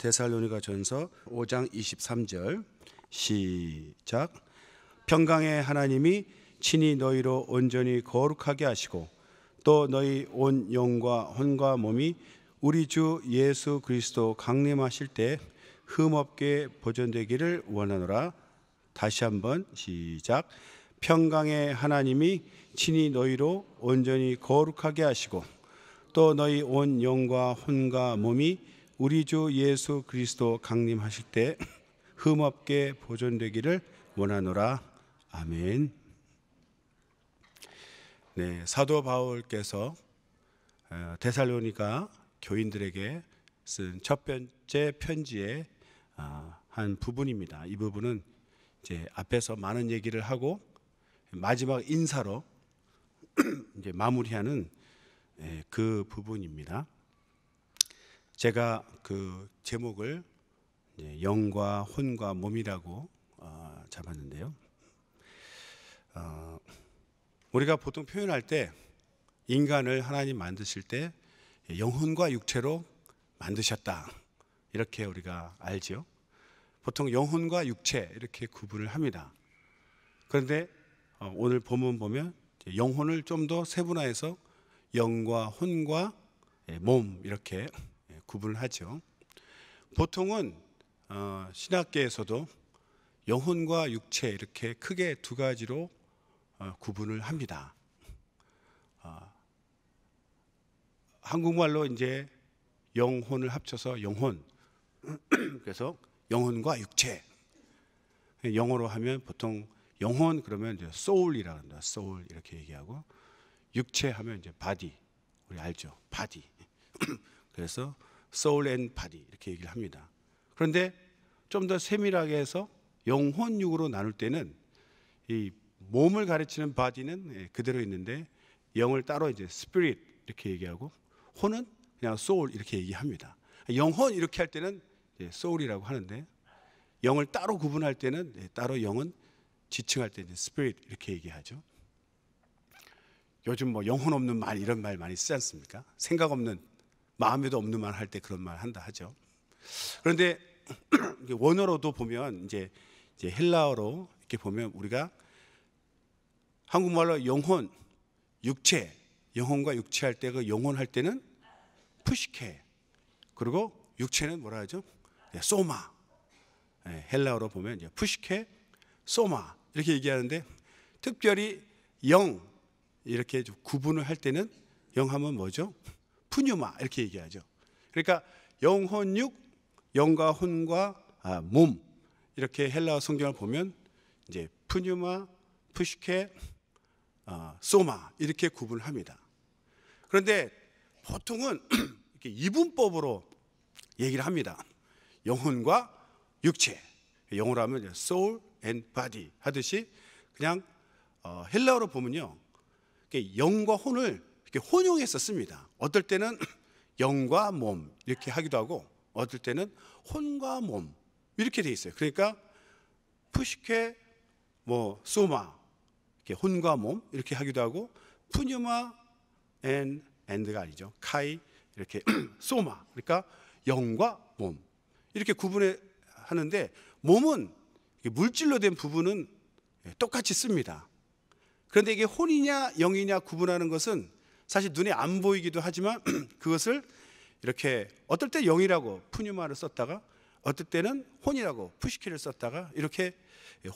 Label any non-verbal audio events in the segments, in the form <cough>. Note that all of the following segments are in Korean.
데살로니가 전서 5장 23절 시작 평강의 하나님이 친히 너희로 온전히 거룩하게 하시고 또 너희 온 영과 혼과 몸이 우리 주 예수 그리스도 강림하실 때 흠없게 보존되기를 원하노라 다시 한번 시작 평강의 하나님이 친히 너희로 온전히 거룩하게 하시고 또 너희 온 영과 혼과 몸이 우리 주 예수 그리스도 강림하실 때 흠없게 보존되기를 원하노라. 아멘. 네, 사도 바울께서 어, 데살로니가 교인들에게 쓴 첫 번째 편지의 아, 한 부분입니다. 이 부분은 이제 앞에서 많은 얘기를 하고 마지막 인사로 <clears throat> 이제 마무리하는 예, 그 부분입니다. 제가 그 제목을 영과 혼과 몸이라고 어, 잡았는데요. 어, 우리가 보통 표현할 때 인간을 하나님 만드실 때 영혼과 육체로 만드셨다 이렇게 우리가 알지요. 보통 영혼과 육체 이렇게 구분을 합니다. 그런데 어, 오늘 본문 보면 영혼을 좀 더 세분화해서 영과 혼과 예, 몸 이렇게 구분하죠. 보통은 어, 신학계에서도 영혼과 육체 이렇게 크게 두 가지로 어, 구분을 합니다. 어, 한국말로 이제 영혼을 합쳐서 영혼. <clears throat> 그래서 영혼과 육체. 영어로 하면 보통 영혼 그러면 이제 소울이라 합니다. 소울 이렇게 얘기하고 육체 하면 이제 바디. 우리 알죠? 바디. <clears throat> 그래서 soul and body 이렇게 얘기를 합니다. 그런데 좀 더 세밀하게 해서 영혼 육으로 나눌 때는 이 몸을 가르치는 바디는 예, 그대로 있는데 영을 따로 이제 spirit 이렇게 얘기하고 혼은 그냥 soul 이렇게 얘기합니다. 영혼 이렇게 할 때는 soul이라고 하는데 영을 따로 구분할 때는 예, 따로 영은 지칭할 때 이제 spirit 이렇게 얘기하죠. 요즘 뭐 영혼 없는 말 이런 말 많이 쓰지 않습니까? 생각 없는 마음에도 없는 말 할 때 그런 말 한다 하죠. 그런데 <clears throat> 원어로도 보면 이제, 이제 헬라어로 이렇게 보면 우리가 한국말로 영혼, 육체, 영혼과 육체 할 때 그 영혼 할 때는 푸시케 그리고 육체는 뭐라 하죠? 예, 소마 예, 헬라어로 보면 이제 푸시케 소마 이렇게 얘기하는데 특별히 영 이렇게 구분을 할 때는 영 하면 뭐죠? 푸뉴마 이렇게 얘기하죠. 그러니까 영혼육, 영과 혼과 아, 몸 이렇게 헬라어 성경을 보면 이제 푸뉴마, 푸시케, 어, 아, 소마 이렇게 구분합니다. 그런데 보통은 <clears throat> 이렇게 이분법으로 얘기를 합니다. 영혼과 육체, 영어로 하면 soul and body 하듯이 그냥 어, 헬라어로 보면요, 영과 혼을 혼용해서 씁니다. 어떨 때는 <clears throat> 영과 몸 이렇게 하기도 하고 어떨 때는 혼과 몸 이렇게 돼 있어요. 그러니까 푸시케 뭐 소마 이렇게 혼과 몸 이렇게 하기도 하고 푸뉴마 앤 앤드가 아니죠. 카이 이렇게 <clears throat> 소마 그러니까 영과 몸 이렇게 구분해 하는데 몸은 물질로 된 부분은 예, 똑같이 씁니다. 그런데 이게 혼이냐 영이냐 구분하는 것은 사실 눈에 안 보이기도 하지만 <clears throat> 그것을 이렇게 어떨 때 영이라고 푸뉴마를 썼다가 어떨 때는 혼이라고 푸시키를 썼다가 이렇게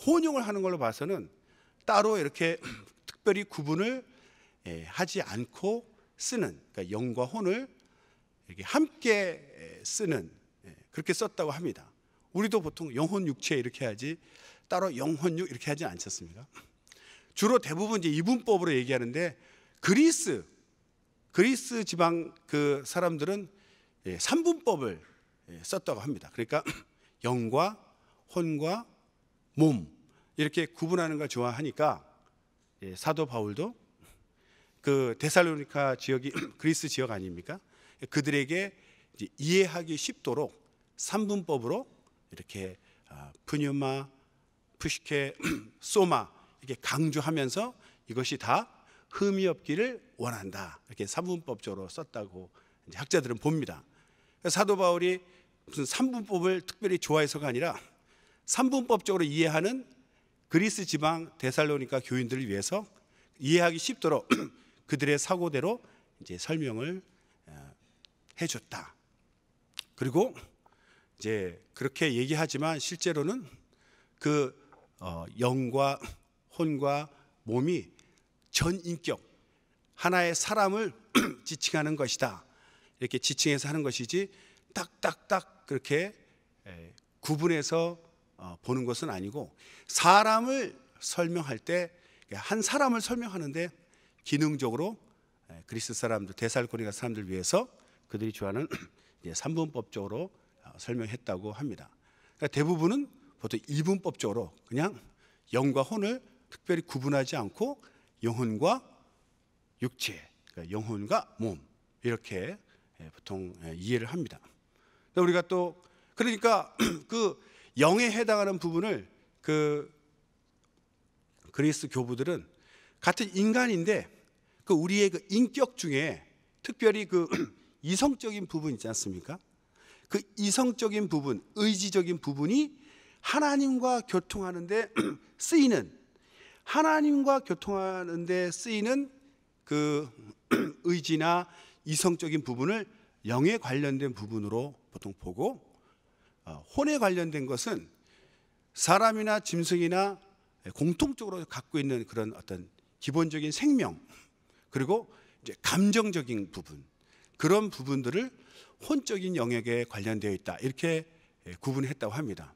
혼용을 하는 걸로 봐서는 따로 이렇게 <clears throat> 특별히 구분을 예, 하지 않고 쓰는 그러니까 영과 혼을 이렇게 함께 예, 쓰는 예, 그렇게 썼다고 합니다. 우리도 보통 영혼 육체 이렇게 하지 따로 영혼 육 이렇게 하지 않습니까? 주로 대부분 이제 이분법으로 얘기하는데 그리스 그리스 지방 그 사람들은 3분법을 예, 예, 썼다고 합니다. 그러니까 <clears throat> 영과 혼과 몸 이렇게 구분하는 걸 좋아하니까 예, 사도 바울도 그 데살로니카 지역이 <clears throat> 그리스 지역 아닙니까? 그들에게 이해하기 쉽도록 3분법으로 이렇게 아, 푸뉴마, 푸시케, <clears throat> 소마 이렇게 강조하면서 이것이 다 흠이 없기를 원한다. 이렇게 삼분법적으로 썼다고 학자들은 봅니다. 사도 바울이 무슨 삼분법을 특별히 좋아해서가 아니라 삼분법적으로 이해하는 그리스 지방 데살로니카 교인들을 위해서 이해하기 쉽도록 <clears throat> 그들의 사고대로 이제 설명을 어, 해줬다. 그리고 이제 그렇게 얘기하지만 실제로는 그 어, 영과 혼과 몸이 전인격 하나의 사람을 <clears throat> 지칭하는 것이다. 이렇게 지칭해서 하는 것이지 딱딱딱 그렇게 구분해서 어, 보는 것은 아니고 사람을 설명할 때한 그러니까 사람을 설명하는데 기능적으로 그리스 사람들 데살코니가 사람들 위해서 그들이 좋아하는 <clears throat> 삼분법적으로 어, 설명했다고 합니다. 그러니까 대부분은 보통 이분법적으로 그냥 영과 혼을 특별히 구분하지 않고 영혼과 육체, 그러니까 영혼과 몸 이렇게 예, 보통 예, 이해를 합니다. 그러니까 우리가 또 그러니까 <clears throat> 그 영에 해당하는 부분을 그 그리스 교부들은 같은 인간인데 그 우리의 그 인격 중에 특별히 그 <clears throat> 이성적인 부분 있지 않습니까? 그 이성적인 부분, 의지적인 부분이 하나님과 교통하는데 <clears throat> 쓰이는 하나님과 교통하는 데 쓰이는 그 <clears throat> 의지나 이성적인 부분을 영에 관련된 부분으로 보통 보고 어, 혼에 관련된 것은 사람이나 짐승이나 공통적으로 갖고 있는 그런 어떤 기본적인 생명 그리고 이제 감정적인 부분 그런 부분들을 혼적인 영역에 관련되어 있다 이렇게 예, 구분했다고 합니다.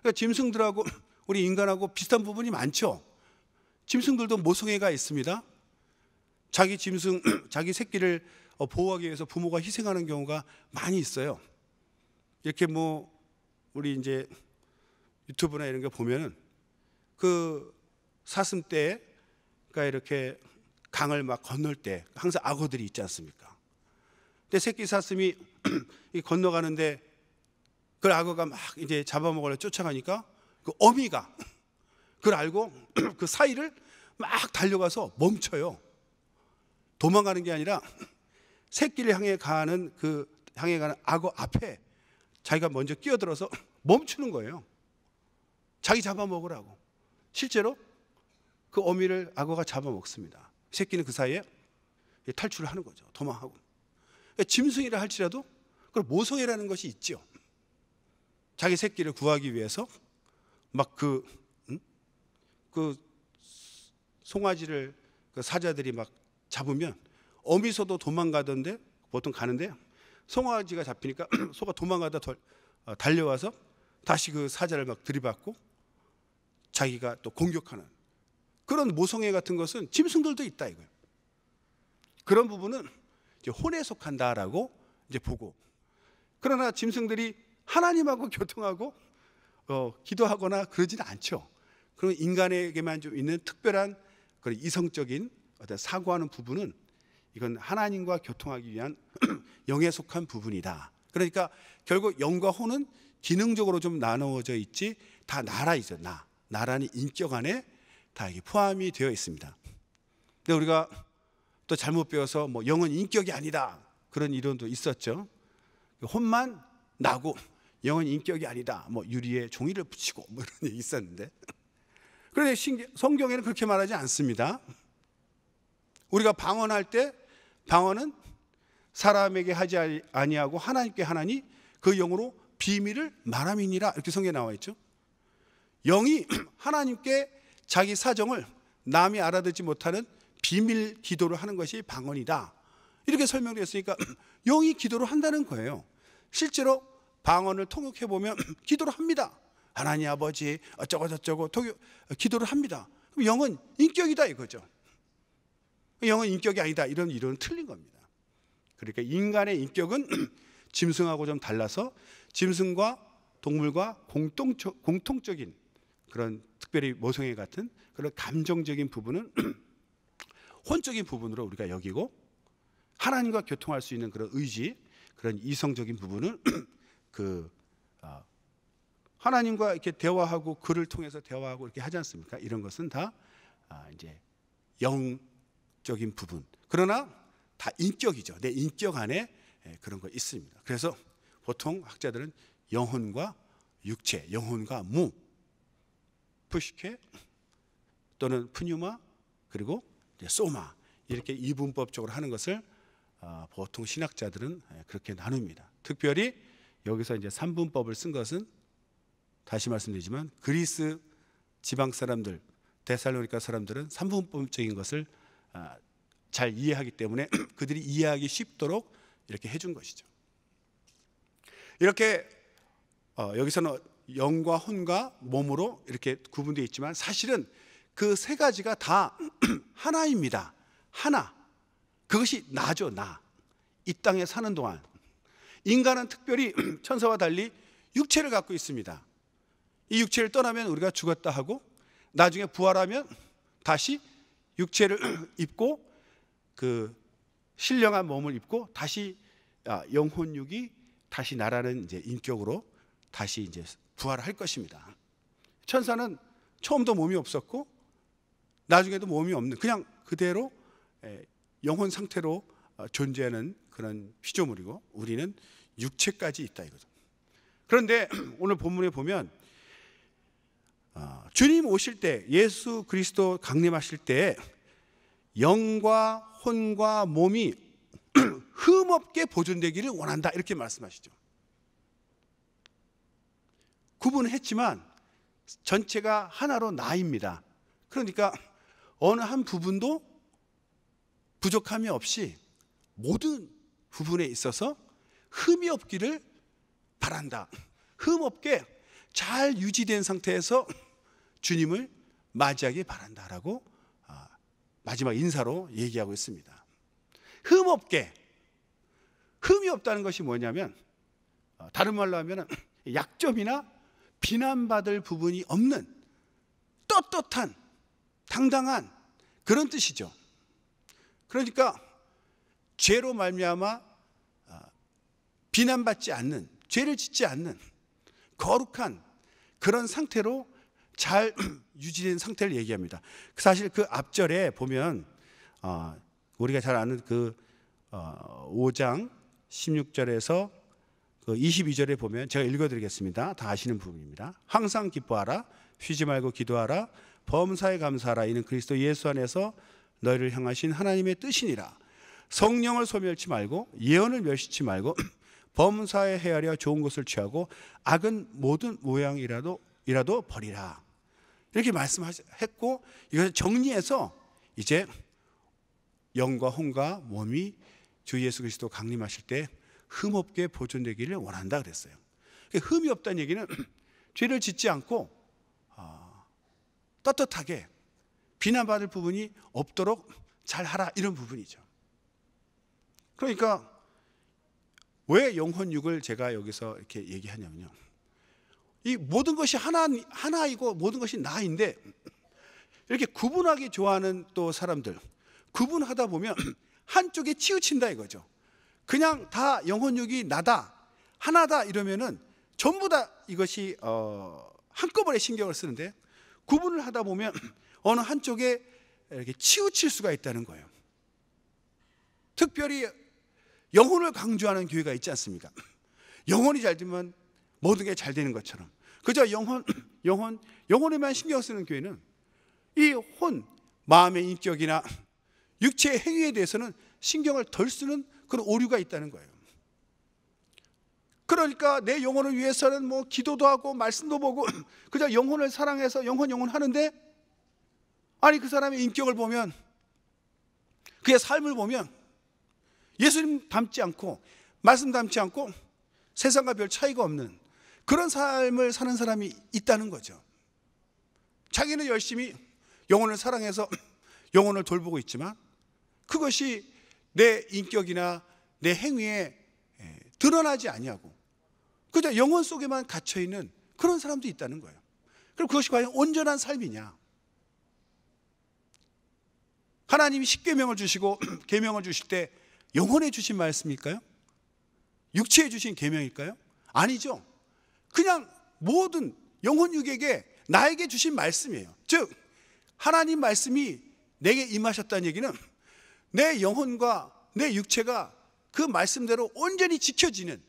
그러니까 짐승들하고 <clears throat> 우리 인간하고 비슷한 부분이 많죠. 짐승들도 모성애가 있습니다. 자기 짐승, <clears throat> 자기 새끼를 어, 보호하기 위해서 부모가 희생하는 경우가 많이 있어요. 이렇게 뭐 우리 이제 유튜브나 이런 거 보면은 그 사슴 때그 이렇게 강을 막 건널 때 항상 악어들이 있지 않습니까? 근데 새끼 사슴이 <clears throat> 건너가는데 그 악어가 막 이제 잡아먹으려 쫓아가니까 그 어미가 그걸 알고 <clears throat> 그 사이를 막 달려가서 멈춰요. 도망가는 게 아니라 새끼를 향해 가는 그 향해 가는 악어 앞에 자기가 먼저 끼어들어서 <clears throat> 멈추는 거예요. 자기 잡아먹으라고. 실제로 그 어미를 악어가 잡아먹습니다. 새끼는 그 사이에 탈출을 하는 거죠. 도망하고. 그러니까 짐승이라 할지라도 그걸 모성애라는 것이 있죠. 자기 새끼를 구하기 위해서 막그 그 송아지를 그 사자들이 막 잡으면 어미소도 도망가던데 보통 가는데 송아지가 잡히니까 <clears throat> 소가 도망가다 덜, 어, 달려와서 다시 그 사자를 막 들이받고 자기가 또 공격하는 그런 모성애 같은 것은 짐승들도 있다 이거예요. 그런 부분은 이제 혼에 속한다라고 이제 보고 그러나 짐승들이 하나님하고 <laughs> 교통하고 어, 기도하거나 그러진 않죠. 그런 인간에게만 좀 있는 특별한 그런 이성적인 어떤 사고하는 부분은 이건 하나님과 교통하기 위한 <clears throat> 영에 속한 부분이다. 그러니까 결국 영과 혼은 기능적으로 좀 나누어져 있지 다 나라이죠. 나. 나라는 인격 안에 다 이게 포함이 되어 있습니다. 근데 우리가 또 잘못 배워서 뭐 영은 인격이 아니다. 그런 이론도 있었죠. 혼만 나고 영은 인격이 아니다. 뭐 유리에 종이를 붙이고 뭐 이런 <laughs> 얘기 있었는데 그런데 성경에는 그렇게 말하지 않습니다. 우리가 방언할 때 방언은 사람에게 하지 아니하고 하나님께 하나니 그 영으로 비밀을 말함이니라 이렇게 성경에 나와 있죠. 영이 <clears throat> 하나님께 자기 사정을 남이 알아듣지 못하는 비밀 기도를 하는 것이 방언이다. 이렇게 설명을 했으니까 <clears throat> 영이 기도를 한다는 거예요. 실제로 방언을 통역해 보면 <clears throat> 기도를 합니다. 하나님 아버지 어쩌고 저쩌고 기도를 합니다. 그럼 영은 인격이다 이거죠. 영은 인격이 아니다 이런 이론은 틀린 겁니다. 그러니까 인간의 인격은 <clears throat> 짐승하고 좀 달라서 짐승과 동물과 공통적, 공통적인 그런 특별히 모성애 같은 그런 감정적인 부분은 <clears throat> 혼적인 부분으로 우리가 여기고 하나님과 교통할 수 있는 그런 의지 그런 이성적인 부분을 <clears throat> 그 어, 하나님과 이렇게 대화하고 글을 통해서 대화하고 이렇게 하지 않습니까? 이런 것은 다 아, 이제 영적인 부분. 그러나 다 인격이죠. 내 인격 안에 예, 그런 거 있습니다. 그래서 보통 학자들은 영혼과 육체, 영혼과 무, 푸시케 또는 푸뉴마 그리고 소마 이렇게 이분법적으로 하는 것을 아, 보통 신학자들은 예, 그렇게 나눕니다. 특별히 여기서 이제 삼분법을 쓴 것은 다시 말씀드리지만 그리스 지방 사람들 데살로니카 사람들은 삼분법적인 것을 아, 잘 이해하기 때문에 <clears throat> 그들이 이해하기 쉽도록 이렇게 해준 것이죠. 이렇게 어, 여기서는 영과 혼과 몸으로 이렇게 구분되어 있지만 사실은 그 세 가지가 다 <clears throat> 하나입니다. 하나. 그것이 나죠, 나. 이 땅에 사는 동안. 인간은 특별히 <clears throat> 천사와 달리 육체를 갖고 있습니다. 이 육체를 떠나면 우리가 죽었다 하고 나중에 부활하면 다시 육체를 <clears throat> 입고 그 신령한 몸을 입고 다시 아, 영혼육이 다시 나라는 이제 인격으로 다시 이제 부활할 것입니다. 천사는 처음도 몸이 없었고 나중에도 몸이 없는 그냥 그대로 예, 영혼 상태로 어, 존재하는 그런 피조물이고 우리는 육체까지 있다 이거죠. 그런데 <clears throat> 오늘 본문에 보면 아, 주님 오실 때 예수 그리스도 강림하실 때 영과 혼과 몸이 <clears throat> 흠없게 보존되기를 원한다 이렇게 말씀하시죠. 구분했지만 전체가 하나로 나입니다. 그러니까 어느 한 부분도 부족함이 없이 모든 부분에 있어서 흠이 없기를 바란다. 흠 없게 잘 유지된 상태에서 주님을 맞이하기 바란다라고 아, 마지막 인사로 얘기하고 있습니다. 흠 없게 흠이 없다는 것이 뭐냐면 어, 다른 말로 하면 <clears throat> 약점이나 비난받을 부분이 없는 떳떳한 당당한 그런 뜻이죠. 그러니까 죄로 말미암아 어, 비난받지 않는 죄를 짓지 않는 거룩한 그런 상태로 잘 <clears throat> 유지된 상태를 얘기합니다. 사실 그 앞절에 보면 어, 우리가 잘 아는 그 어, 5장 16절에서 그 22절에 보면 제가 읽어드리겠습니다. 다 아시는 부분입니다. 항상 기뻐하라, 쉬지 말고 기도하라, 범사에 감사하라. 이는 그리스도 예수 안에서 너희를 향하신 하나님의 뜻이니라. 성령을 소멸치 말고 예언을 멸시치 말고 <clears throat> 범사에 헤아려 좋은 것을 취하고 악은 모든 모양이라도 이라도 버리라. 이렇게 말씀했고 이것을 정리해서 이제 영과 혼과 몸이 주 예수 그리스도 강림하실 때 흠없게 보존되기를 원한다 그랬어요. 흠이 없다는 얘기는 <clears throat> 죄를 짓지 않고 어, 떳떳하게 비난받을 부분이 없도록 잘 하라 이런 부분이죠. 그러니까 왜 영혼육을 제가 여기서 이렇게 얘기하냐면요. 이 모든 것이 하나, 하나이고 모든 것이 나인데 이렇게 구분하기 좋아하는 또 사람들 구분하다 보면 <clears throat> 한쪽에 치우친다 이거죠. 그냥 다 영혼육이 나다 하나다 이러면은 전부 다 이것이 어, 한꺼번에 신경을 쓰는데 구분을 하다 보면 <clears throat> 어느 한쪽에 이렇게 치우칠 수가 있다는 거예요. 특별히 영혼을 강조하는 교회가 있지 않습니까? <clears throat> 영혼이 잘 되면 모든 게 잘 되는 것처럼. 그저 영혼, <clears throat> 영혼, 영혼에만 신경 쓰는 교회는 이 혼, 마음의 인격이나 <clears throat> 육체의 행위에 대해서는 신경을 덜 쓰는 그런 오류가 있다는 거예요. 그러니까 내 영혼을 위해서는 뭐 기도도 하고 말씀도 보고 그저 영혼을 사랑해서 영혼 영혼 하는데 아니 그 사람의 인격을 보면 그의 삶을 보면 예수님 닮지 않고 말씀 닮지 않고 세상과 별 차이가 없는 그런 삶을 사는 사람이 있다는 거죠. 자기는 열심히 영혼을 사랑해서 <clears throat> 영혼을 돌보고 있지만 그것이 내 인격이나 내 행위에 드러나지 아니하고 그저 영혼 속에만 갇혀 있는 그런 사람도 있다는 거예요. 그럼 그것이 과연 온전한 삶이냐? 하나님이 십계명을 주시고 <clears throat> 계명을 주실 때 영혼에 주신 말씀일까요? 육체에 주신 계명일까요? 아니죠. 그냥 모든 영혼 육에게 나에게 주신 말씀이에요. 즉 하나님 말씀이 내게 임하셨다는 얘기는 내 영혼과 내 육체가 그 말씀대로 온전히 지켜지는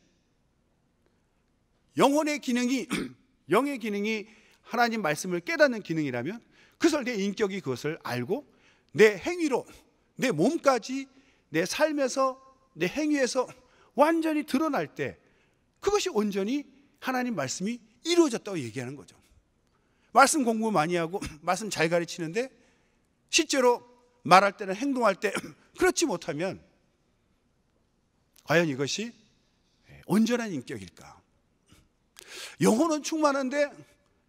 영혼의 기능이 <clears throat> 영의 기능이 하나님 말씀을 깨닫는 기능이라면 그래내 인격이 그것을 알고 내 행위로 내 몸까지 내 삶에서 내 행위에서 완전히 드러날 때 그것이 온전히 하나님 말씀이 이루어졌다고 얘기하는 거죠. 말씀 공부 많이 하고 <clears throat> 말씀 잘 가르치는데 실제로 말할 때는 행동할 때 <clears throat> 그렇지 못하면 과연 이것이 온전한 인격일까? 영혼은 충만한데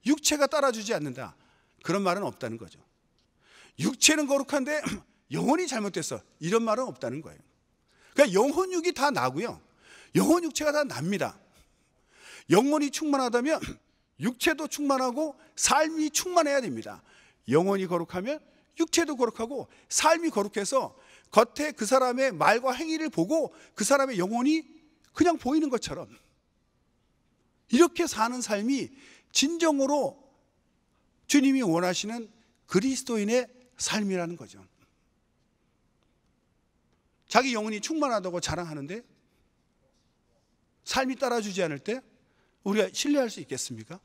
육체가 따라주지 않는다. 그런 말은 없다는 거죠. 육체는 거룩한데 <clears throat> 영혼이 잘못됐어. 이런 말은 없다는 거예요. 그러니까 영혼육이 다 나고요. 영혼육체가 다 납니다. 영혼이 충만하다면 <clears throat> 육체도 충만하고 삶이 충만해야 됩니다. 영혼이 거룩하면 육체도 거룩하고 삶이 거룩해서 겉에 그 사람의 말과 행위를 보고 그 사람의 영혼이 그냥 보이는 것처럼 이렇게 사는 삶이 진정으로 주님이 원하시는 그리스도인의 삶이라는 거죠. 자기 영혼이 충만하다고 자랑하는데 삶이 따라주지 않을 때 우리가 신뢰할 수 있겠습니까?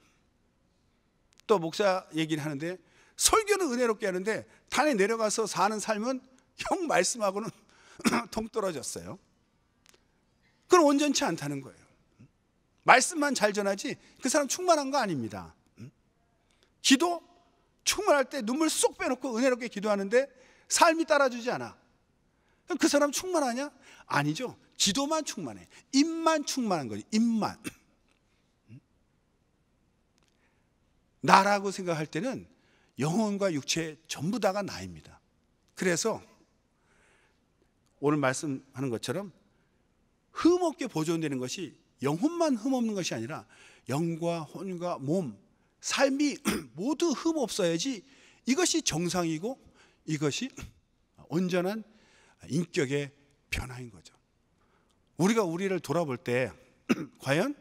또 목사 얘기를 하는데 설교는 은혜롭게 하는데 탄에 내려가서 사는 삶은 형 말씀하고는 동떨어졌어요. <clears throat> 그건 온전치 않다는 거예요. 말씀만 잘 전하지 그 사람 충만한 거 아닙니다. 기도 충만할 때 눈물 쏙 빼놓고 은혜롭게 기도하는데 삶이 따라주지 않아. 그 사람 충만하냐? 아니죠. 지도만 충만해. 입만 충만한 거지. 입만. 음? 나라고 생각할 때는 영혼과 육체 전부 다가 나입니다. 그래서 오늘 말씀하는 것처럼 흠없게 보존되는 것이 영혼만 흠없는 것이 아니라 영과 혼과 몸, 삶이 <clears throat> 모두 흠없어야지 이것이 정상이고 이것이 <clears throat> 온전한 인격의 변화인 거죠. 우리가 우리를 돌아볼 때 <clears throat> 과연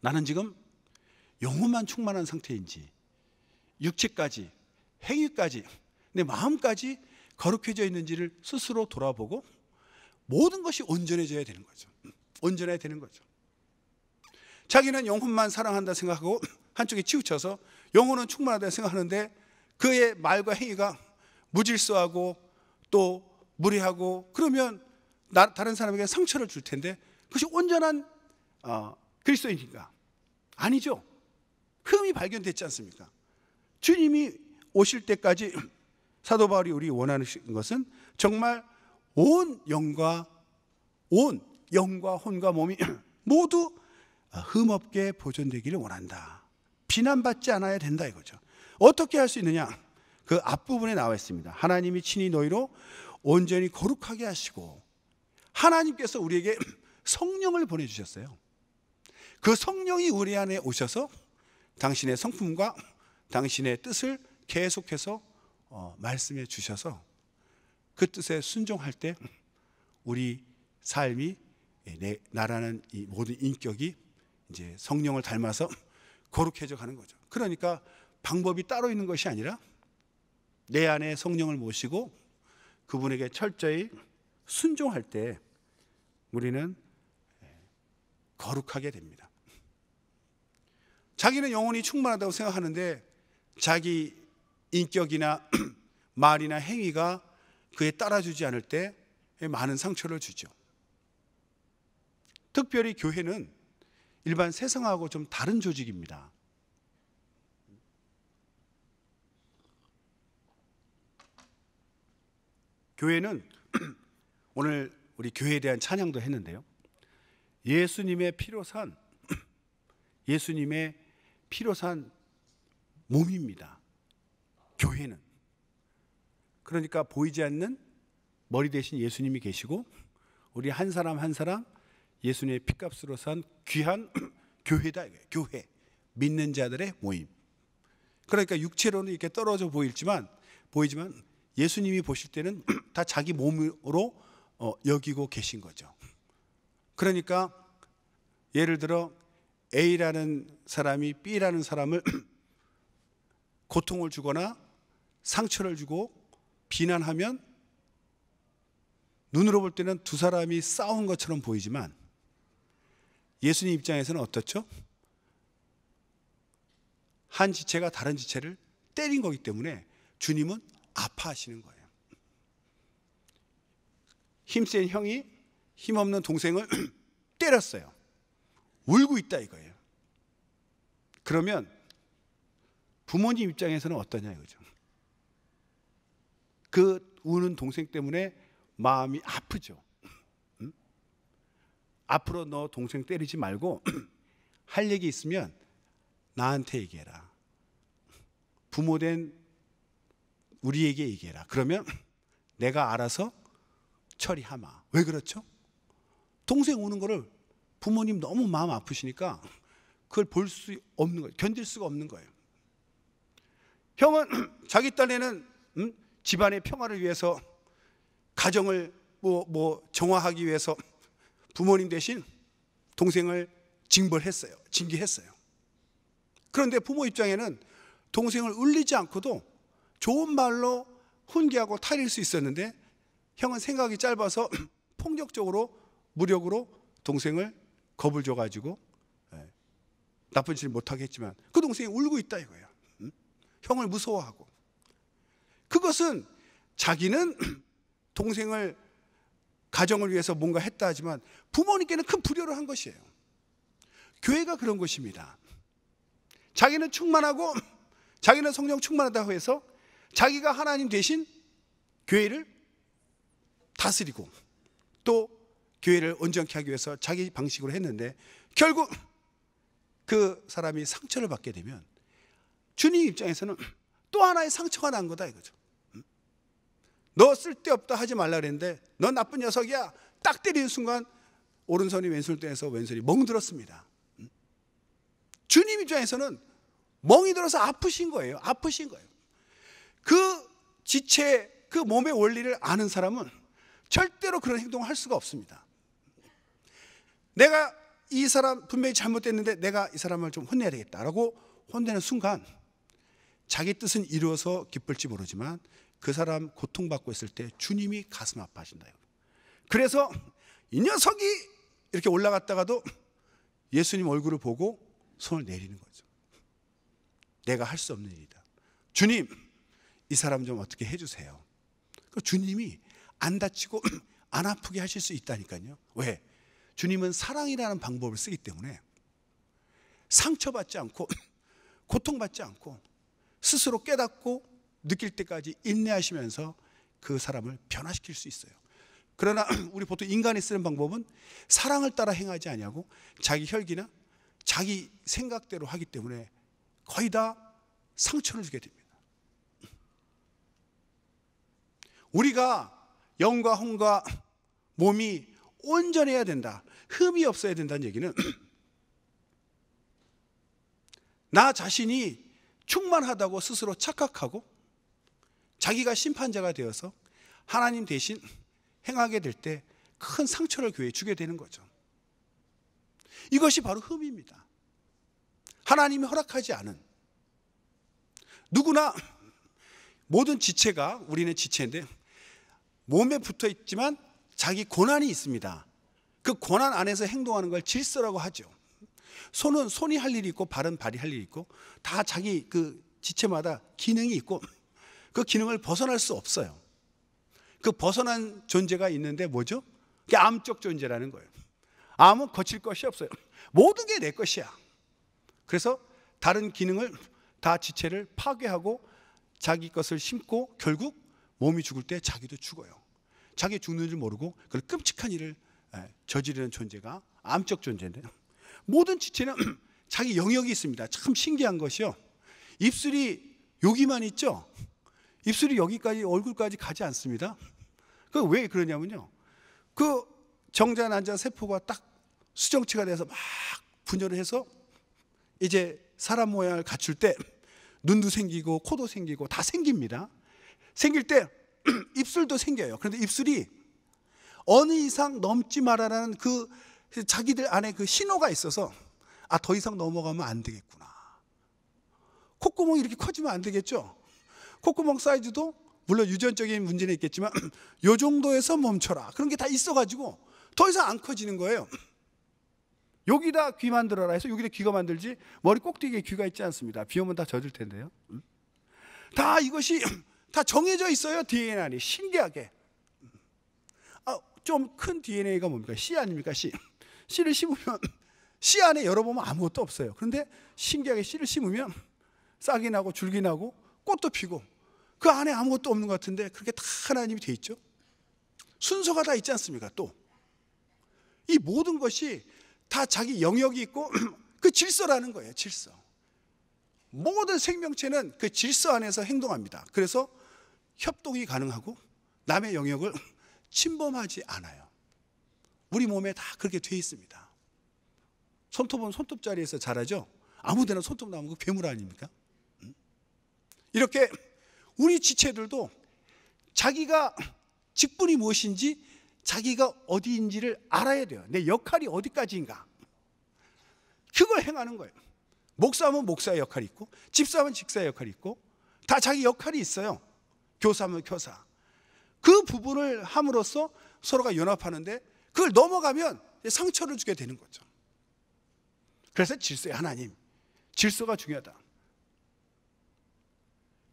나는 지금 영혼만 충만한 상태인지 육체까지 행위까지 내 마음까지 거룩해져 있는지를 스스로 돌아보고 모든 것이 온전해져야 되는 거죠. 온전해야 되는 거죠. 자기는 영혼만 사랑한다 생각하고 <clears throat> 한쪽에 치우쳐서 영혼은 충만하다 생각하는데 그의 말과 행위가 무질서하고 또무리하고 그러면 다른 사람에게 상처를 줄 텐데 그것이 온전한 어, 그리스도인인가? 아니죠. 흠이 발견됐지 않습니까? 주님이 오실 때까지 <clears throat> 사도 바울이 우리 원하는 것은 정말 온 영과 온 영과 혼과 몸이 <clears throat> 모두 흠없게 보존되기를 원한다. 비난받지 않아야 된다 이거죠. 어떻게 할 수 있느냐? 그 앞부분에 나와 있습니다. 하나님이 친히 너희로 온전히 거룩하게 하시고 하나님께서 우리에게 <clears throat> 성령을 보내 주셨어요. 그 성령이 우리 안에 오셔서 당신의 성품과 당신의 뜻을 계속해서 어, 말씀해 주셔서 그 뜻에 순종할 때 우리 삶이 예, 내 나라는 이 모든 인격이 이제 성령을 닮아서 <clears throat> 거룩해져 가는 거죠. 그러니까 방법이 따로 있는 것이 아니라 내 안에 성령을 모시고 그분에게 철저히 순종할 때 우리는 거룩하게 됩니다. 자기는 영혼이 충만하다고 생각하는데 자기 인격이나 <clears throat> 말이나 행위가 그에 따라주지 않을 때 많은 상처를 주죠. 특별히 교회는 일반 세상하고 좀 다른 조직입니다. 교회는 <clears throat> 오늘 우리 교회에 대한 찬양도 했는데요. 예수님의 피로 산 <clears throat> 예수님의 피로 산 몸입니다. 교회는 그러니까 보이지 않는 머리 대신 예수님이 계시고 우리 한 사람 한 사람 예수님의 피값으로 산 귀한 <clears throat> 교회다. 교회. 믿는 자들의 모임. 그러니까 육체로는 이렇게 떨어져 보이지만 보이지만 예수님이 보실 때는 <clears throat> 다 자기 몸으로 어, 여기고 계신 거죠. 그러니까 예를 들어 A라는 사람이 B라는 사람을 <clears throat> 고통을 주거나 상처를 주고 비난하면 눈으로 볼 때는 두 사람이 싸운 것처럼 보이지만 예수님 입장에서는 어떻죠? 한 지체가 다른 지체를 때린 거기 때문에 주님은 아파하시는 거예요. 힘센 형이 힘없는 동생을 <clears throat> 때렸어요. 울고 있다 이거예요. 그러면 부모님 입장에서는 어떠냐 이거죠. 그 우는 동생 때문에 마음이 아프죠. 응? 음? 앞으로 너 동생 때리지 말고 <clears throat> 할 얘기 있으면 나한테 얘기해라. 부모된 우리에게 얘기해라. 그러면 내가 알아서 처리하마. 왜 그렇죠? 동생 오는 거를 부모님 너무 마음 아프시니까 그걸 볼 수 없는 거예요. 견딜 수가 없는 거예요. 형은 <clears throat> 자기 딸에는 음, 집안의 평화를 위해서 가정을 뭐, 뭐 정화하기 위해서 부모님 대신 동생을 징벌했어요. 징계했어요. 그런데 부모 입장에는 동생을 울리지 않고도 좋은 말로 훈계하고 타릴 수 있었는데 형은 생각이 짧아서 <clears throat> 폭력적으로 무력으로 동생을 겁을 줘가지고 예, 나쁜 짓을 못하게 했지만 그 동생이 울고 있다 이거예요. 음? 형을 무서워하고 그것은 자기는 <clears throat> 동생을 가정을 위해서 뭔가 했다 하지만 부모님께는 큰 불효를 한 것이에요. 교회가 그런 것입니다. 자기는 충만하고 <clears throat> 자기는 성령 충만하다고 해서 자기가 하나님 대신 교회를 다스리고 또 교회를 온전케 하기 위해서 자기 방식으로 했는데 결국 그 사람이 상처를 받게 되면 주님 입장에서는 또 하나의 상처가 난 거다 이거죠. 음? 너 쓸데없다 하지 말라 그랬는데 너 나쁜 녀석이야. 딱 때리는 순간 오른손이 왼손 을 떼에서 왼손이 멍들었습니다. 음? 주님 입장에서는 멍이 들어서 아프신 거예요. 아프신 거예요. 그 지체, 그 몸의 원리를 아는 사람은 절대로 그런 행동을 할 수가 없습니다. 내가 이 사람 분명히 잘못됐는데 내가 이 사람을 좀 혼내야 되겠다라고 혼내는 순간 자기 뜻은 이루어서 기쁠지 모르지만 그 사람 고통받고 있을 때 주님이 가슴 아파하신다. 그래서 이 녀석이 이렇게 올라갔다가도 예수님 얼굴을 보고 손을 내리는 거죠. 내가 할 수 없는 일이다. 주님, 이 사람 좀 어떻게 해주세요. 그 주님이 안 다치고 <clears throat> 안 아프게 하실 수 있다니까요. 왜? 주님은 사랑이라는 방법을 쓰기 때문에 상처받지 않고 <clears throat> 고통받지 않고 스스로 깨닫고 느낄 때까지 인내하시면서 그 사람을 변화시킬 수 있어요. 그러나 <clears throat> 우리 보통 인간이 쓰는 방법은 사랑을 따라 행하지 아니하고 자기 혈기나 자기 생각대로 하기 때문에 거의 다 상처를 주게 됩니다. 우리가 영과 혼과 몸이 온전해야 된다. 흠이 없어야 된다는 얘기는 <clears throat> 나 자신이 충만하다고 스스로 착각하고 자기가 심판자가 되어서 하나님 대신 행하게 될 때 큰 상처를 교회에 주게 되는 거죠. 이것이 바로 흠입니다. 하나님이 허락하지 않은 누구나 모든 지체가 우리는 지체인데 몸에 붙어 있지만 자기 고난이 있습니다. 그 고난 안에서 행동하는 걸 질서라고 하죠. 손은 손이 할 일이 있고 발은 발이 할 일이 있고 다 자기 그 지체마다 기능이 있고 그 기능을 벗어날 수 없어요. 그 벗어난 존재가 있는데 뭐죠? 그게 암적 존재라는 거예요. 암은 거칠 것이 없어요. 모든 게 내 것이야. 그래서 다른 기능을 다 지체를 파괴하고 자기 것을 심고 결국 몸이 죽을 때 자기도 죽어요. 자기 죽는 줄 모르고 그 끔찍한 일을 예, 저지르는 존재가 암적 존재인데요. 모든 지체는 <clears throat> 자기 영역이 있습니다. 참 신기한 것이요. 입술이 여기만 있죠. 입술이 여기까지 얼굴까지 가지 않습니다. 그 왜 그러냐면요. 그 정자 난자 세포가 딱 수정체가 돼서 막 분열을 해서 이제 사람 모양을 갖출 때 눈도 생기고 코도 생기고 다 생깁니다. 생길 때 <clears throat> 입술도 생겨요. 그런데 입술이 어느 이상 넘지 말아라는 그 자기들 안에 그 신호가 있어서 아, 더 이상 넘어가면 안 되겠구나. 콧구멍이 이렇게 커지면 안 되겠죠? 콧구멍 사이즈도 물론 유전적인 문제는 있겠지만 <clears throat> 요 정도에서 멈춰라. 그런 게 다 있어 가지고 더 이상 안 커지는 거예요. <clears throat> 여기다 귀 만들어라 해서 여기다 귀가 만들지 머리 꼭대기에 귀가 있지 않습니다. 비 오면 다 젖을 텐데요. 다 이것이 다 정해져 있어요. DNA 안에. 신기하게. 아, 좀 큰 DNA가 뭡니까? 씨 아닙니까? 씨. 씨를 심으면 씨 <laughs> 안에 열어보면 아무것도 없어요. 그런데 신기하게 씨를 심으면 싹이 나고 줄기 나고 꽃도 피고 그 안에 아무것도 없는 것 같은데 그렇게 다 하나님이 돼 있죠. 순서가 다 있지 않습니까? 또. 이 모든 것이 다 자기 영역이 있고 <clears throat> 그 질서라는 거예요. 질서. 모든 생명체는 그 질서 안에서 행동합니다. 그래서 협동이 가능하고 남의 영역을 <laughs> 침범하지 않아요. 우리 몸에 다 그렇게 돼 있습니다. 손톱은 손톱 자리에서 자라죠. 아무데나 손톱 나오면 그 괴물 아닙니까? 음? 이렇게 우리 지체들도 자기가 직분이 무엇인지 자기가 어디인지를 알아야 돼요. 내 역할이 어디까지인가. 그걸 행하는 거예요. 목사면 목사의 역할이 있고 집사면 집사의 역할이 있고 다 자기 역할이 있어요. 교사면 교사. 그 부분을 함으로써 서로가 연합하는데 그걸 넘어가면 상처를 주게 되는 거죠. 그래서 질서의 하나님. 질서가 중요하다.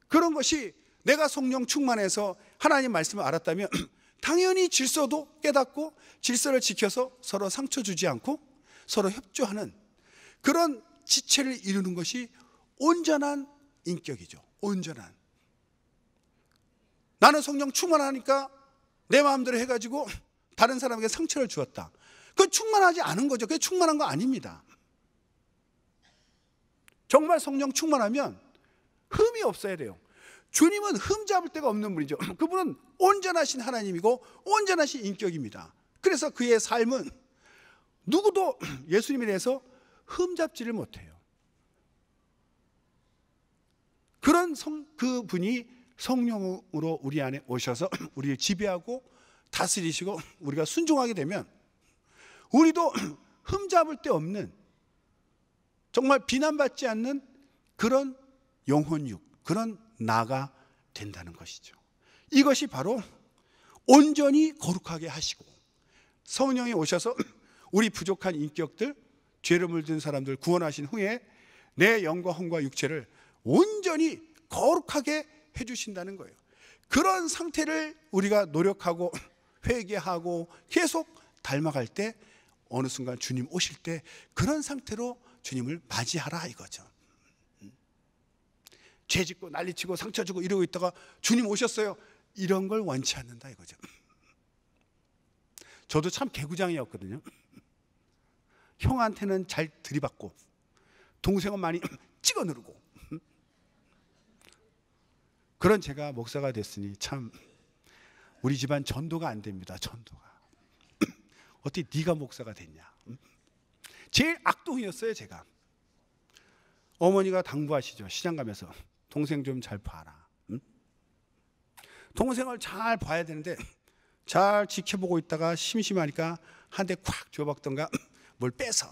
그런 것이 내가 성령 충만해서 하나님 말씀을 알았다면 <clears throat> 당연히 질서도 깨닫고 질서를 지켜서 서로 상처 주지 않고 서로 협조하는 그런 지체를 이루는 것이 온전한 인격이죠. 온전한. 나는 성령 충만하니까 내 마음대로 해가지고 다른 사람에게 상처를 주었다. 그 충만하지 않은 거죠. 그게 충만한 거 아닙니다. 정말 성령 충만하면 흠이 없어야 돼요. 주님은 흠 잡을 데가 없는 분이죠. <clears throat> 그분은 온전하신 하나님이고 온전하신 인격입니다. 그래서 그의 삶은 누구도 <clears throat> 예수님에 대해서 흠 잡지를 못해요. 그런 성, 그 분이 성령으로 우리 안에 오셔서 <clears throat> 우리를 지배하고 다스리시고 <clears throat> 우리가 순종하게 되면 우리도 <clears throat> 흠잡을 데 없는 정말 비난받지 않는 그런 영혼육, 그런 나가 된다는 것이죠. 이것이 바로 온전히 거룩하게 하시고 성령이 오셔서 우리 부족한 인격들, 죄를 물든 사람들 구원하신 후에 내 영과 혼과 육체를 온전히 거룩하게 해주신다는 거예요. 그런 상태를 우리가 노력하고 <clears throat> 회개하고 계속 닮아갈 때 어느 순간 주님 오실 때 그런 상태로 주님을 맞이하라 이거죠. 음. 죄 짓고 난리치고 상처 주고 이러고 있다가 주님 오셨어요. 이런 걸 원치 않는다 이거죠. <clears throat> 저도 참 개구장이었거든요. <clears throat> 형한테는 잘 들이받고 동생은 많이 찍어 누르고 그런 제가 목사가 됐으니 참 우리 집안 전도가 안 됩니다. 전도가. <clears throat> 어떻게 네가 목사가 됐냐? 음? 제일 악동이었어요, 제가. 어머니가 당부하시죠. 시장 가면서 동생 좀 잘 봐라. 음? 동생을 잘 봐야 되는데 잘 지켜보고 있다가 심심하니까 한대콱 줘박던가 <clears throat> 뭘 빼서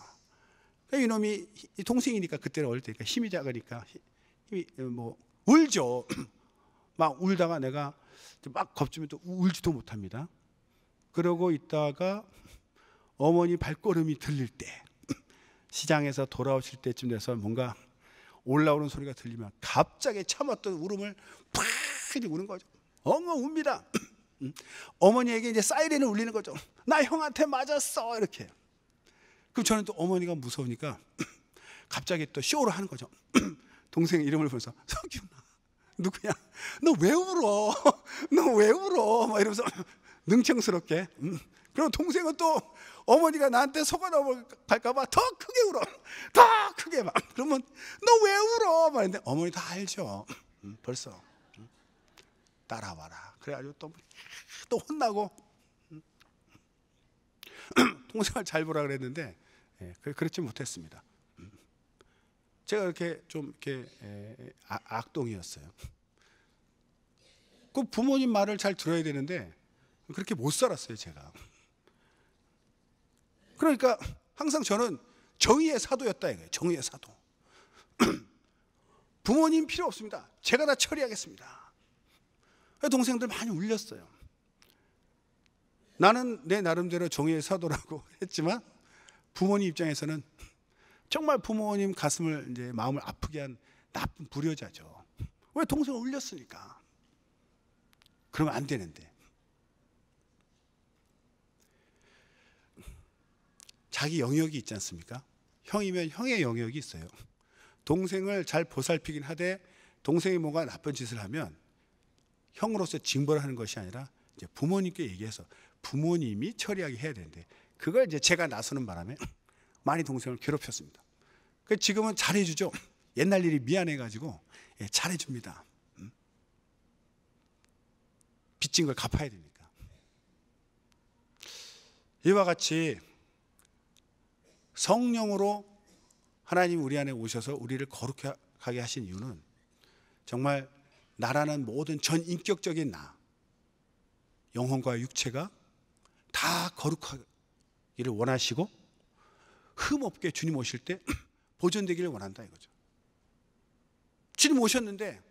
그러니까 이놈이 동생이니까 그때는 어릴 때니까 힘이 작으니까 힘이 어, 뭐 울죠 <clears throat> 막 울다가 내가 막 겁주면 또 울지도 못합니다. 그러고 있다가 어머니 발걸음이 들릴 때 <clears throat> 시장에서 돌아오실 때쯤 돼서 뭔가 올라오는 소리가 들리면 갑자기 참았던 울음을 팍 우는 거죠. 엉엉 웁니다. <clears throat> 음. 어머니에게 이제 사이렌을 울리는 거죠. 나 형한테 맞았어 이렇게. 그럼 저는 또 어머니가 무서우니까 <clears throat> 갑자기 또 쇼를 하는 거죠. 동생 이름을 불러서성윤아 누구야? 너왜 울어? <laughs> 너 왜 울어? 막 이러면서 <laughs> 능청스럽게. 음. 그리 동생은 또 어머니가 나한테 속아 넘어갈까봐 더 크게 울어. <laughs> 더 크게 막. 그러면 너 왜 울어? 막 했는데 어머니 다 알죠. 음, 벌써. 음. 따라와라. 그래가지고 또, 또 혼나고. <clears throat> 동생을 잘 보라 그랬는데, 예, 그, 그렇지 못했습니다. 제가 이렇게 좀 이렇게 아, 악동이었어요. 그 부모님 말을 잘 들어야 되는데 그렇게 못 살았어요, 제가. 그러니까 항상 저는 정의의 사도였다 이거예요. 정의의 사도. <clears throat> 부모님 필요 없습니다. 제가 다 처리하겠습니다. 동생들 많이 울렸어요. 나는 내 나름대로 정의의 사도라고 <laughs> 했지만 부모님 입장에서는 정말 부모님 가슴을 이제 마음을 아프게 한 나쁜 불효자죠. 왜 동생을 울렸으니까. 그러면 안 되는데. 자기 영역이 있지 않습니까? 형이면 형의 영역이 있어요. 동생을 잘 보살피긴 하되 동생이 뭔가 나쁜 짓을 하면 형으로서 징벌 하는 것이 아니라 부모님께 얘기해서 부모님이 처리하게 해야 되는데 그걸 이제 제가 나서는 바람에 많이 동생을 괴롭혔습니다. 그 지금은 잘해주죠. 옛날 일이 미안해가지고 예, 잘해줍니다. 음. 빚진 걸 갚아야 되니까. 이와 같이 성령으로 하나님 우리 안에 오셔서 우리를 거룩하게 하신 이유는 정말 나라는 모든 전 인격적인 나, 영혼과 육체가 다 거룩하기를 원하시고 흠 없게 주님 오실 때 <clears throat> 보존되기를 원한다 이거죠. 주님 오셨는데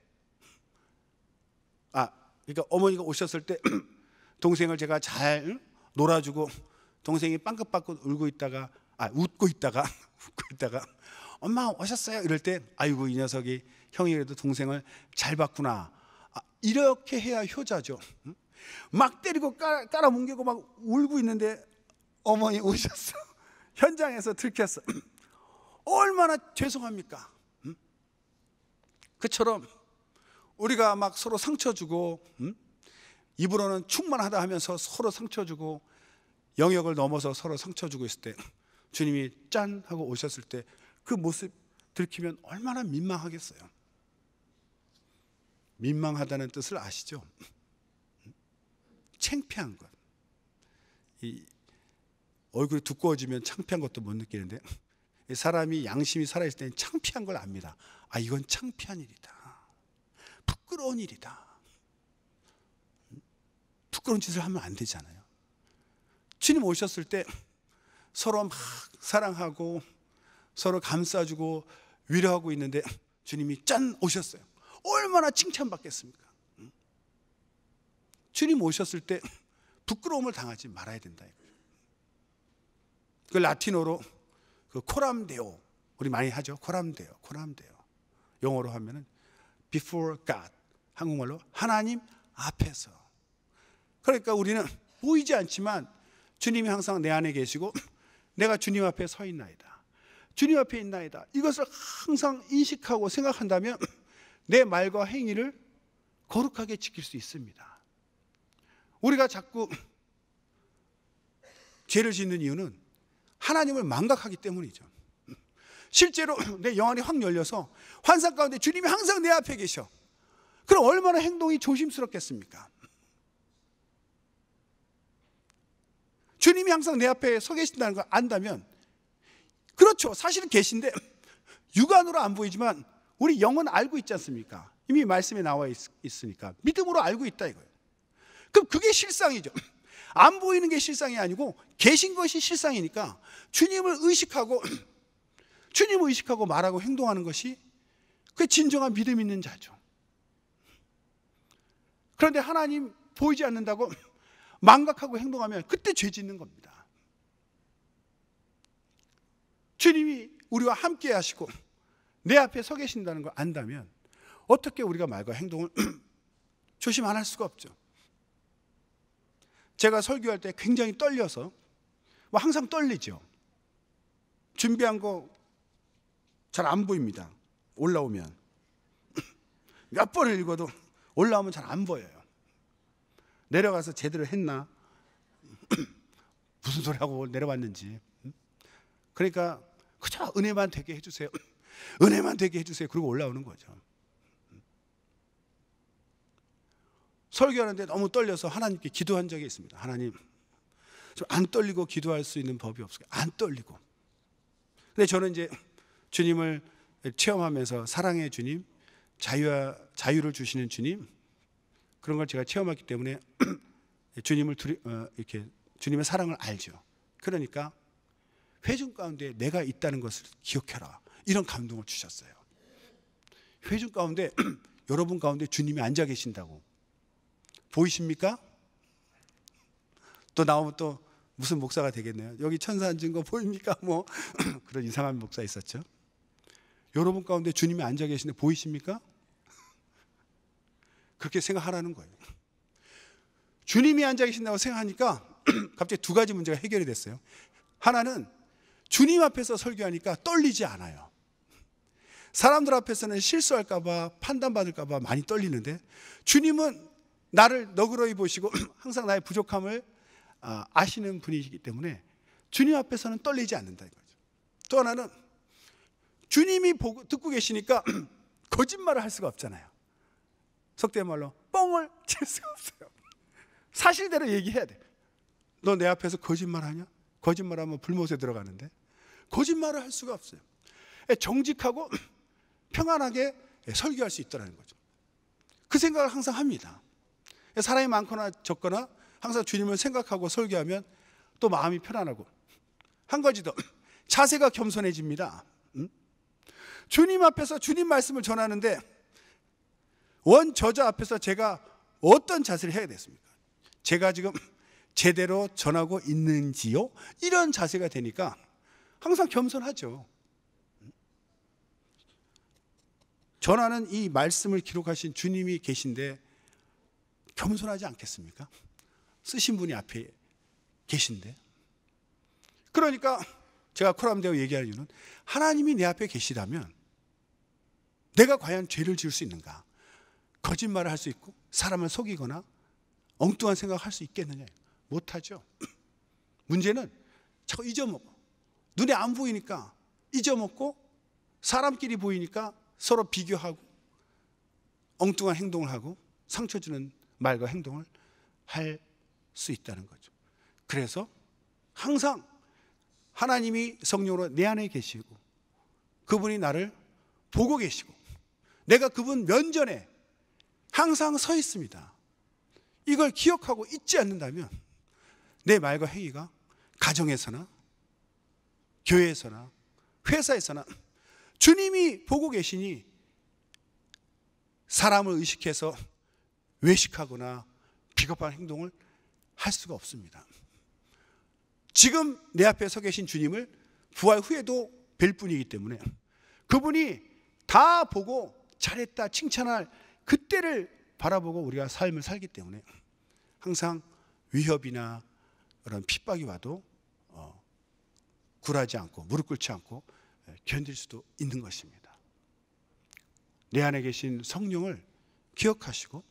아 그러니까 어머니가 오셨을 때 <clears throat> 동생을 제가 잘 놀아주고 동생이 빵긋빵긋 울고 있다가 아 웃고 있다가 <laughs> 웃고 있다가 엄마 오셨어요 이럴 때 아이고 이 녀석이 형이라도 동생을 잘 봤구나 아, 이렇게 해야 효자죠. 막 때리고 깔아, 뭉개고 막 울고 있는데 어머니 오셨어. 현장에서 들켰어. <clears throat> 얼마나 죄송합니까? 그처럼 우리가 막 서로 상처 주고 입으로는 충만하다 하면서 서로 상처 주고 영역을 넘어서 서로 상처 주고 있을 때 주님이 짠 하고 오셨을 때 그 모습 들키면 얼마나 민망하겠어요. 민망하다는 뜻을 아시죠? 창피한 것. 이 얼굴이 두꺼워지면 창피한 것도 못 느끼는데 <laughs> 사람이 양심이 살아있을 때는 창피한 걸 압니다. 아, 이건 창피한 일이다. 부끄러운 일이다. 음? 부끄러운 짓을 하면 안 되잖아요. 주님 오셨을 때 <laughs> 서로 막 사랑하고 서로 감싸주고 위로하고 있는데 주님이 짠 오셨어요. 얼마나 칭찬받겠습니까? 음? 주님 오셨을 때 <laughs> 부끄러움을 당하지 말아야 된다. 그 라틴어로 그 코람데오 우리 많이 하죠. 코람데오, 코람데오. 영어로 하면은 before God. 한국말로 하나님 앞에서. 그러니까 우리는 보이지 않지만 주님이 항상 내 안에 계시고 <clears throat> 내가 주님 앞에 서 있나이다. 주님 앞에 있나이다. 이것을 항상 인식하고 생각한다면 <clears throat> 내 말과 행위를 거룩하게 지킬 수 있습니다. 우리가 자꾸 <clears throat> 죄를 짓는 이유는 하나님을 망각하기 때문이죠. 실제로 <clears throat> 내 영안이 확 열려서 환상 가운데 주님이 항상 내 앞에 계셔. 그럼 얼마나 행동이 조심스럽겠습니까? 주님이 항상 내 앞에 서 계신다는 걸 안다면 그렇죠. 사실은 계신데 <clears throat> 육안으로 안 보이지만 우리 영은 알고 있지 않습니까? 이미 말씀에 나와 있, 으니까 믿음으로 알고 있다 이거예요. 그럼 그게 실상이죠. <clears throat> 안 보이는 게 실상이 아니고 계신 것이 실상이니까 주님을 의식하고 <clears throat> 주님을 의식하고 말하고 행동하는 것이 그 진정한 믿음 있는 자죠. 그런데 하나님 보이지 않는다고 <clears throat> 망각하고 행동하면 그때 죄 짓는 겁니다. 주님이 우리와 함께 하시고 내 앞에 서 계신다는 걸 안다면 어떻게 우리가 말과 행동을 <clears throat> 조심 안 할 수가 없죠. 제가 설교할 때 굉장히 떨려서 뭐 항상 떨리죠. 준비한 거 잘 안 보입니다. 올라오면 <clears throat> 몇 번을 읽어도 올라오면 잘 안 보여요. 내려가서 제대로 했나? <clears throat> 무슨 소리 하고 내려왔는지. 그러니까 그저 은혜만 되게 해주세요. <clears throat> 은혜만 되게 해주세요. 그리고 올라오는 거죠. 설교하는데 너무 떨려서 하나님께 기도한 적이 있습니다. 하나님, 좀 안 떨리고 기도할 수 있는 법이 없을요안 떨리고. 근데 저는 이제 주님을 체험하면서 사랑의 주님, 자유 자유를 주시는 주님 그런 걸 제가 체험했기 때문에 <clears throat> 주님을 두리, 어, 이렇게 주님의 사랑을 알죠. 그러니까 회중 가운데 내가 있다는 것을 기억해라. 이런 감동을 주셨어요. 회중 가운데 <clears throat> 여러분 가운데 주님이 앉아 계신다고 보이십니까? 또 나오면 또 무슨 목사가 되겠네요. 여기 천사 앉은 거 보입니까? <laughs> 뭐 <clears throat> 그런 이상한 목사 있었죠. 여러분 가운데 주님이 앉아 계시데 보이십니까? <laughs> 그렇게 생각하라는 거예요. 주님이 앉아 계신다고 생각하니까 <clears throat> 갑자기 두 가지 문제가 해결이 됐어요. 하나는 주님 앞에서 설교하니까 떨리지 않아요. 사람들 앞에서는 실수할까봐 판단받을까봐 많이 떨리는데 주님은 나를 너그러이 보시고 <clears throat> 항상 나의 부족함을 아, 아시는 분이시기 때문에 주님 앞에서는 떨리지 않는다 이거죠. 또 하나는 주님이 보고, 듣고 계시니까 <clears throat> 거짓말을 할 수가 없잖아요. 속된 말로 뻥을 <laughs> 칠 수가 없어요. 사실대로 얘기해야 돼. 너 내 앞에서 거짓말하냐? 거짓말하면 뭐 불못에 들어가는데 거짓말을 할 수가 없어요. 예, 정직하고 <clears throat> 평안하게 설교할 수 있다는 거죠. 그 생각을 항상 합니다. 사람이 많거나 적거나 항상 주님을 생각하고 설교하면 또 마음이 편안하고 한 가지 더 <clears throat> 자세가 겸손해집니다. 음? 주님 앞에서 주님 말씀을 전하는데 원 저자 앞에서 제가 어떤 자세를 해야 됐습니까? 제가 지금 <clears throat> 제대로 전하고 있는지요? 이런 자세가 되니까 항상 겸손하죠. 음? 전하는 이 말씀을 기록하신 주님이 계신데 겸손하지 않겠습니까? 쓰신 분이 앞에 계신데. 그러니까 제가 코람데오 얘기하는 이유는 하나님이 내 앞에 계시다면 내가 과연 죄를 지을 수 있는가? 거짓말을 할 수 있고 사람을 속이거나 엉뚱한 생각할 수 있겠느냐? 못하죠. <clears throat> 문제는 자꾸 잊어먹고 눈에 안 보이니까 잊어먹고 사람끼리 보이니까 서로 비교하고 엉뚱한 행동을 하고 상처 주는 말과 행동을 할 수 있다는 거죠. 그래서 항상 하나님이 성령으로 내 안에 계시고 그분이 나를 보고 계시고 내가 그분 면전에 항상 서 있습니다. 이걸 기억하고 잊지 않는다면 내 말과 행위가 가정에서나 교회에서나 회사에서나 주님이 보고 계시니 사람을 의식해서 외식하거나 비겁한 행동을 할 수가 없습니다. 지금 내 앞에 서 계신 주님을 부활 후에도 뵐 분이기 때문에 그분이 다 보고 잘했다 칭찬할 그때를 바라보고 우리가 삶을 살기 때문에 항상 위협이나 그런 핍박이 와도 어, 굴하지 않고 무릎 꿇지 않고 예, 견딜 수도 있는 것입니다. 내 안에 계신 성령을 기억하시고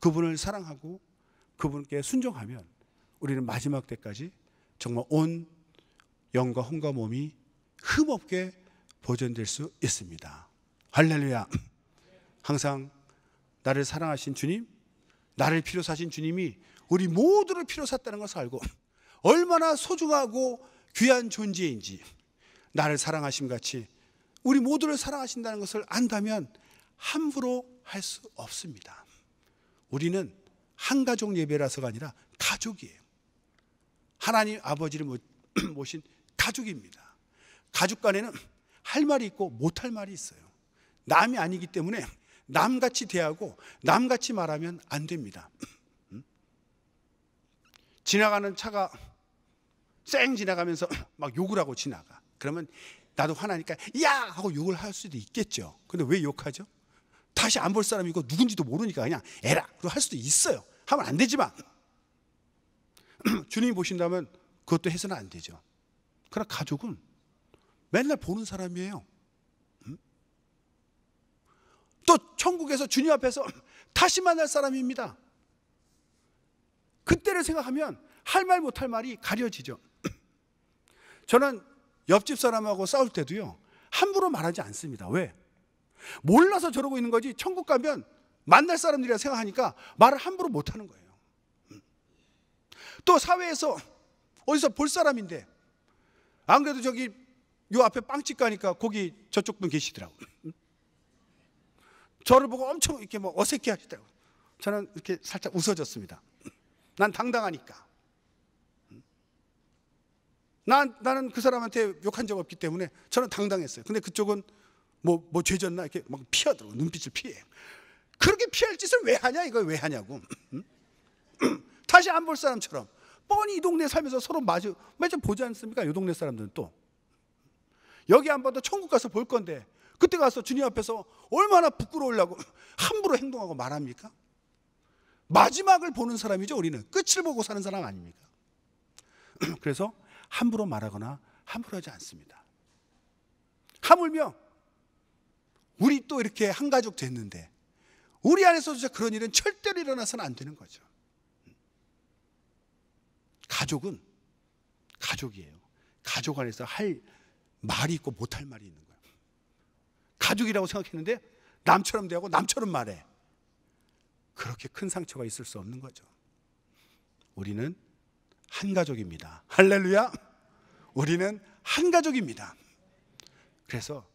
그분을 사랑하고 그분께 순종하면 우리는 마지막 때까지 정말 온 영과 혼과 몸이 흠없게 보존될 수 있습니다. 할렐루야. 항상 나를 사랑하신 주님, 나를 필요 사신 주님이 우리 모두를 필요 샀다는 것을 알고 얼마나 소중하고 귀한 존재인지 나를 사랑하심 같이 우리 모두를 사랑하신다는 것을 안다면 함부로 할 수 없습니다. 우리는 한 가족 예배라서가 아니라 가족이에요. 하나님 아버지를 <clears throat> 모신 가족입니다. 가족 간에는 할 말이 있고 못할 말이 있어요. 남이 아니기 때문에 남같이 대하고 남같이 말하면 안 됩니다. <clears throat> 음? 지나가는 차가 쌩 지나가면서 <clears throat> 막 욕을 하고 지나가. 그러면 나도 화나니까 야 하고 욕을 할 수도 있겠죠. 근데 왜 욕하죠? 다시 안 볼 사람이고 누군지도 모르니까 그냥 에라 그리고 할 수도 있어요. 하면 안 되지만 <clears throat> 주님이 보신다면 그것도 해서는 안 되죠. 그러나 가족은 맨날 보는 사람이에요. 음? 또 천국에서 주님 앞에서 <clears throat> 다시 만날 사람입니다. 그때를 생각하면 할 말 못할 말이 가려지죠. <clears throat> 저는 옆집 사람하고 싸울 때도요. 함부로 말하지 않습니다. 왜? 몰라서 저러고 있는 거지 천국 가면 만날 사람들이라 생각하니까 말을 함부로 못 하는 거예요. 또 사회에서 어디서 볼 사람인데 안 그래도 저기 요 앞에 빵집 가니까 거기 저쪽 분 계시더라고. 요 저를 보고 엄청 이렇게 뭐 어색해 하시더라고. 저는 이렇게 살짝 웃어졌습니다. 난 당당하니까. 난, 나는 그 사람한테 욕한 적 없기 때문에 저는 당당했어요. 근데 그쪽은 뭐, 뭐 죄졌나? 이렇게 막 피어들어. 눈빛을 피해. 그렇게 피할 짓을 왜 하냐? 이거 왜 하냐고. 음? <clears throat> 다시 안 볼 사람처럼. 뻔히 이 동네 살면서 서로 마주, 마주 보지 않습니까? 이 동네 사람들은 또. 여기 안 봐도 천국 가서 볼 건데, 그때 가서 주님 앞에서 얼마나 부끄러우려고 <clears throat> 함부로 행동하고 말합니까? 마지막을 보는 사람이죠, 우리는. 끝을 보고 사는 사람 아닙니까? <clears throat> 그래서 함부로 말하거나 함부로 하지 않습니다. 하물며 우리 또 이렇게 한 가족 됐는데 우리 안에서도 그런 일은 절대로 일어나서는 안 되는 거죠. 가족은 가족이에요. 가족 안에서 할 말이 있고 못 할 말이 있는 거예요. 가족이라고 생각했는데 남처럼 대하고 남처럼 말해. 그렇게 큰 상처가 있을 수 없는 거죠. 우리는 한 가족입니다. 할렐루야! 우리는 한 가족입니다. 그래서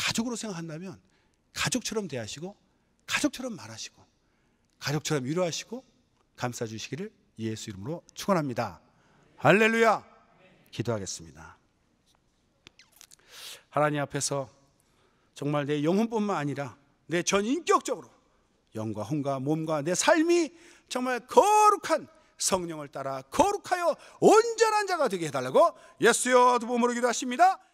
가족으로 생각한다면 가족처럼 대하시고 가족처럼 말하시고 가족처럼 위로하시고 감싸주시기를 예수 이름으로 축원합니다. 할렐루야. 기도하겠습니다. 하나님 앞에서 정말 내 영혼뿐만 아니라 내 전 인격적으로 영과 혼과 몸과 내 삶이 정말 거룩한 성령을 따라 거룩하여 온전한 자가 되게 해달라고 예수여 두 몸으로 기도하십니다.